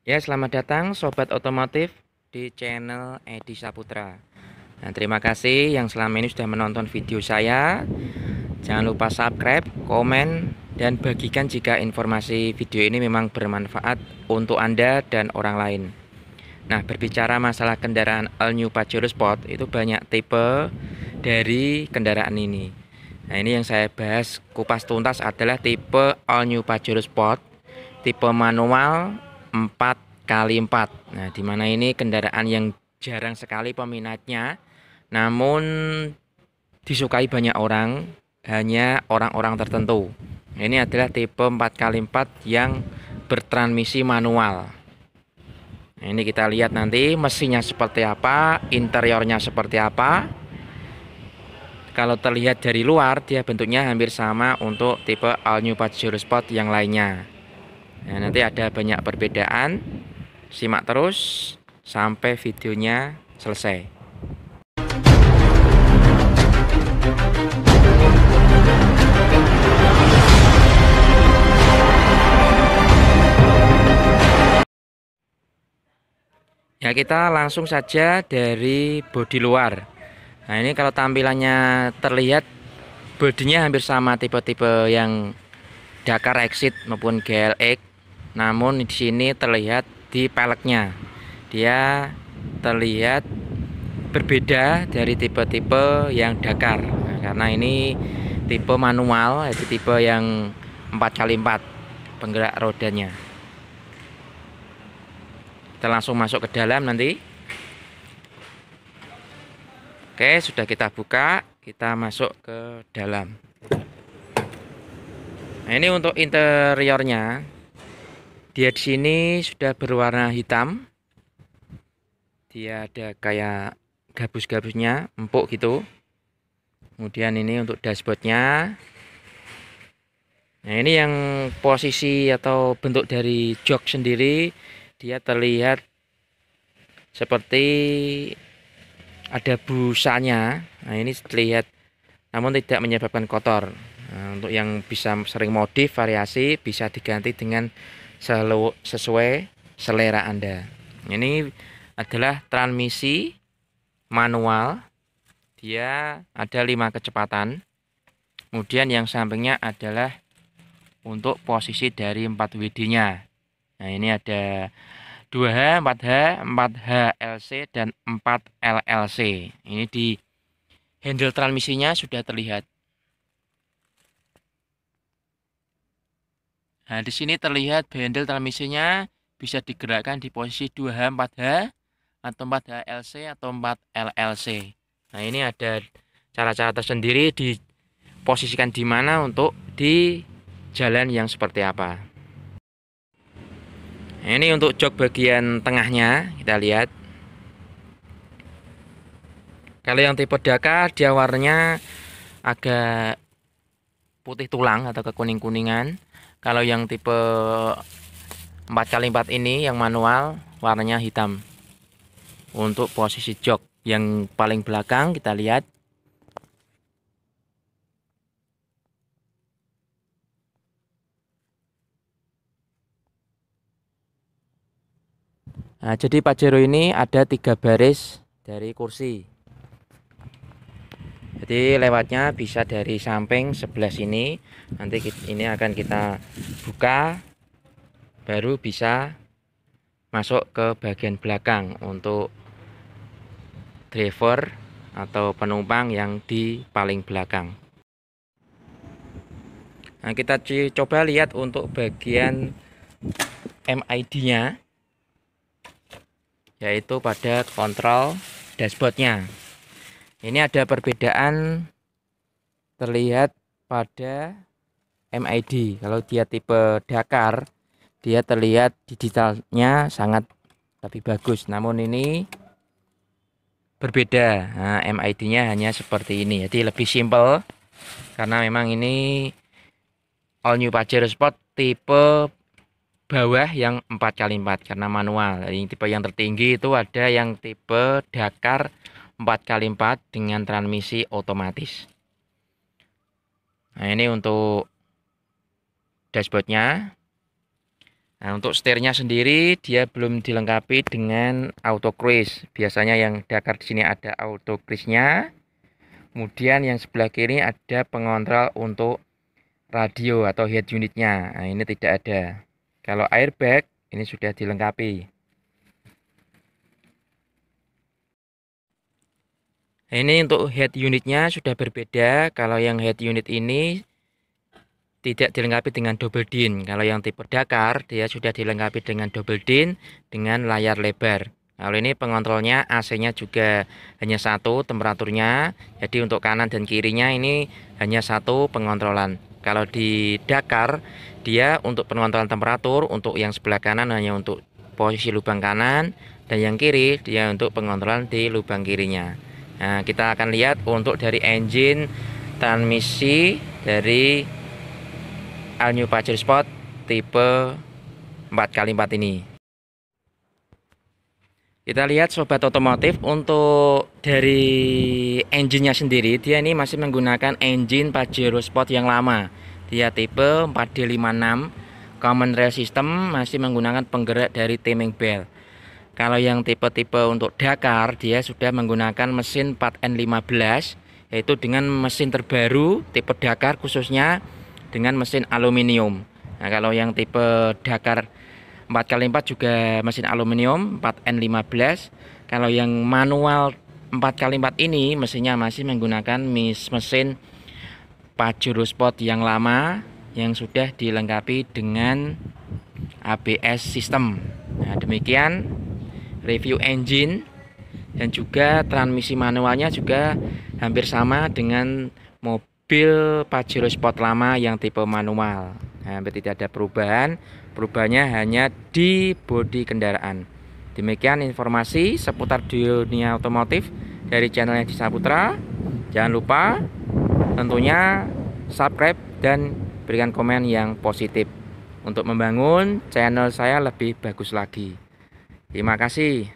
Ya, selamat datang sobat otomotif di channel Edi Saputra. Nah, terima kasih yang selama ini sudah menonton video saya. Jangan lupa subscribe, komen, dan bagikan jika informasi video ini memang bermanfaat untuk Anda dan orang lain. Nah, berbicara masalah kendaraan All New Pajero Sport itu banyak tipe dari kendaraan ini. Nah, ini yang saya bahas kupas tuntas adalah tipe All New Pajero Sport, tipe manual 4 kali 4 Nah, di mana ini kendaraan yang jarang sekali peminatnya, namun disukai banyak orang, hanya orang-orang tertentu. Ini adalah tipe 4 kali 4 yang bertransmisi manual. Nah, ini kita lihat nanti mesinnya seperti apa, interiornya seperti apa. Kalau terlihat dari luar, dia bentuknya hampir sama untuk tipe all new Pajero Sport yang lainnya nah, nanti ada banyak perbedaan simak terus sampai videonya selesai Ya kita langsung saja dari bodi luar Nah ini kalau tampilannya terlihat Bodinya hampir sama tipe-tipe yang Dakar Exit maupun GLX namun di sini terlihat di peleknya dia terlihat berbeda dari tipe-tipe yang Dakar karena ini tipe manual yaitu tipe yang 4x4 penggerak rodanya kita langsung masuk ke dalam nanti oke sudah kita buka kita masuk ke dalam nah ini untuk interiornya dia di sini sudah berwarna hitam dia ada kayak gabus-gabusnya empuk gitu kemudian ini untuk dashboardnya nah ini yang posisi atau bentuk dari jok sendiri dia terlihat seperti ada busanya nah ini terlihat namun tidak menyebabkan kotor nah, untuk yang bisa sering modif variasi bisa diganti dengan selu, sesuai selera Anda. Ini adalah transmisi manual. Dia ada lima kecepatan. Kemudian yang sampingnya adalah untuk posisi dari 4 WD-nya. Nah, ini ada 2H, 4H, 4HLC dan 4LLC. Ini di handle transmisinya sudah terlihat. Nah, di sini terlihat bandel transmisinya bisa digerakkan di posisi 2H, 4H, atau 4H LC, atau 4 LLC. Nah, ini ada cara-cara tersendiri diposisikan di mana untuk di jalan yang seperti apa. Nah, ini untuk jok bagian tengahnya, kita lihat. Kalau yang tipe Dakar, dia warnanya agak putih tulang atau kekuning-kuningan kalau yang tipe 4x4 ini yang manual warnanya hitam. Untuk posisi jok yang paling belakang kita lihat Nah, jadi Pajero ini ada tiga baris dari kursi jadi lewatnya bisa dari samping sebelah sini nanti ini akan kita buka baru bisa masuk ke bagian belakang untuk driver atau penumpang yang di paling belakang nah kita coba lihat untuk bagian MID nya yaitu pada kontrol dashboardnya ini ada perbedaan terlihat pada MID. Kalau dia tipe Dakar, dia terlihat digitalnya sangat lebih bagus. Namun ini berbeda. Nah, MID-nya hanya seperti ini. Jadi lebih simpel karena memang ini all new Pajero Sport tipe bawah yang 4 x 4 karena manual. Yang tipe yang tertinggi itu ada yang tipe Dakar 4x4 dengan transmisi otomatis. Nah, ini untuk dashboardnya. Nah, untuk setirnya sendiri dia belum dilengkapi dengan auto cruise. Biasanya yang Dakar di sini ada auto cruise-nya. Kemudian yang sebelah kiri ada pengontrol untuk radio atau head unitnya. Nah, ini tidak ada. Kalau airbag ini sudah dilengkapi. ini untuk head unitnya sudah berbeda. Kalau yang head unit ini tidak dilengkapi dengan double din. Kalau yang tipe Dakar dia sudah dilengkapi dengan double din dengan layar lebar. Kalau ini pengontrolnya AC-nya juga hanya satu temperaturnya. Jadi untuk kanan dan kirinya ini hanya satu pengontrolan. Kalau di Dakar dia untuk pengontrolan temperatur untuk yang sebelah kanan hanya untuk posisi lubang kanan dan yang kiri dia untuk pengontrolan di lubang kirinya. Nah, kita akan lihat untuk dari engine transmisi dari All New Pajero Sport tipe 4x4 ini. Kita lihat sobat otomotif untuk dari engine-nya sendiri dia ini masih menggunakan engine Pajero Sport yang lama. Dia tipe 4D56 common rail system masih menggunakan penggerak dari timing belt kalau yang tipe-tipe untuk Dakar dia sudah menggunakan mesin 4N15 yaitu dengan mesin terbaru tipe Dakar khususnya dengan mesin aluminium. Nah, kalau yang tipe Dakar 4x4 juga mesin aluminium 4N15. Kalau yang manual 4x4 ini mesinnya masih menggunakan mesin Pajero Sport yang lama yang sudah dilengkapi dengan ABS sistem. Nah, demikian review engine dan juga transmisi manualnya juga hampir sama dengan mobil Pajero Sport lama yang tipe manual nah, hampir tidak ada perubahan perubahannya hanya di bodi kendaraan demikian informasi seputar dunia otomotif dari channelnya Disa Putra jangan lupa tentunya subscribe dan berikan komen yang positif untuk membangun channel saya lebih bagus lagi. Terima kasih.